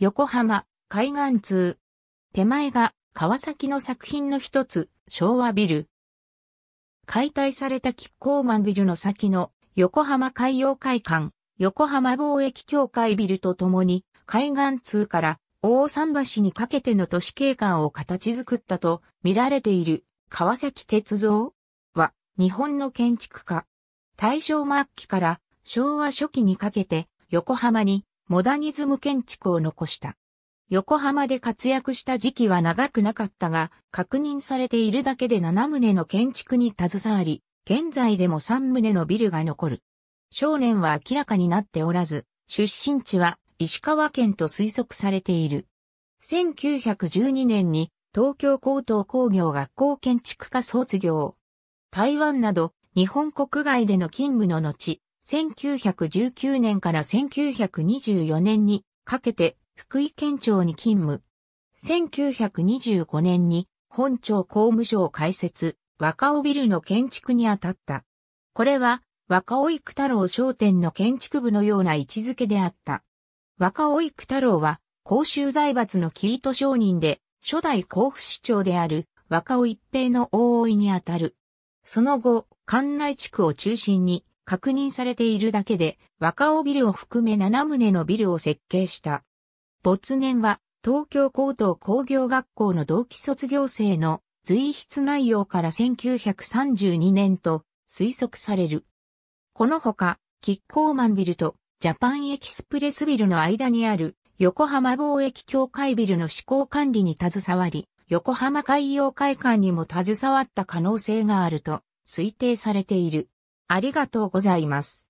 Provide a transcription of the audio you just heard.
横浜、海岸通。手前が川崎の作品の一つ、昭和ビル。解体されたキッコーマンビルの先の横浜海洋会館、横浜貿易協会ビルとともに海岸通から大桟橋にかけての都市景観を形作ったと見られている川崎鉄造は日本の建築家。大正末期から昭和初期にかけて横浜にモダニズム建築を残した。横浜で活躍した時期は長くなかったが、確認されているだけで7棟の建築に携わり、現在でも3棟のビルが残る。少年は明らかになっておらず、出身地は石川県と推測されている。1912年に東京高等工業学校建築科卒業。台湾など日本国外での勤務の後、1919年から1924年にかけて福井県庁に勤務。1925年に本庁公務所を開設、若尾ビルの建築にあたった。これは若尾育太郎商店の建築部のような位置づけであった。若尾育太郎は公衆財閥のキート商人で初代甲府市長である若尾一平の大老いにあたる。その後、関内地区を中心に確認されているだけで、若尾ビルを含め7棟のビルを設計した。没年は、東京高等工業学校の同期卒業生の随筆内容から1932年と推測される。このほか、キッコーマンビルとジャパンエキスプレスビルの間にある横浜貿易協会ビルの施行管理に携わり、横浜海洋会館にも携わった可能性があると推定されている。ありがとうございます。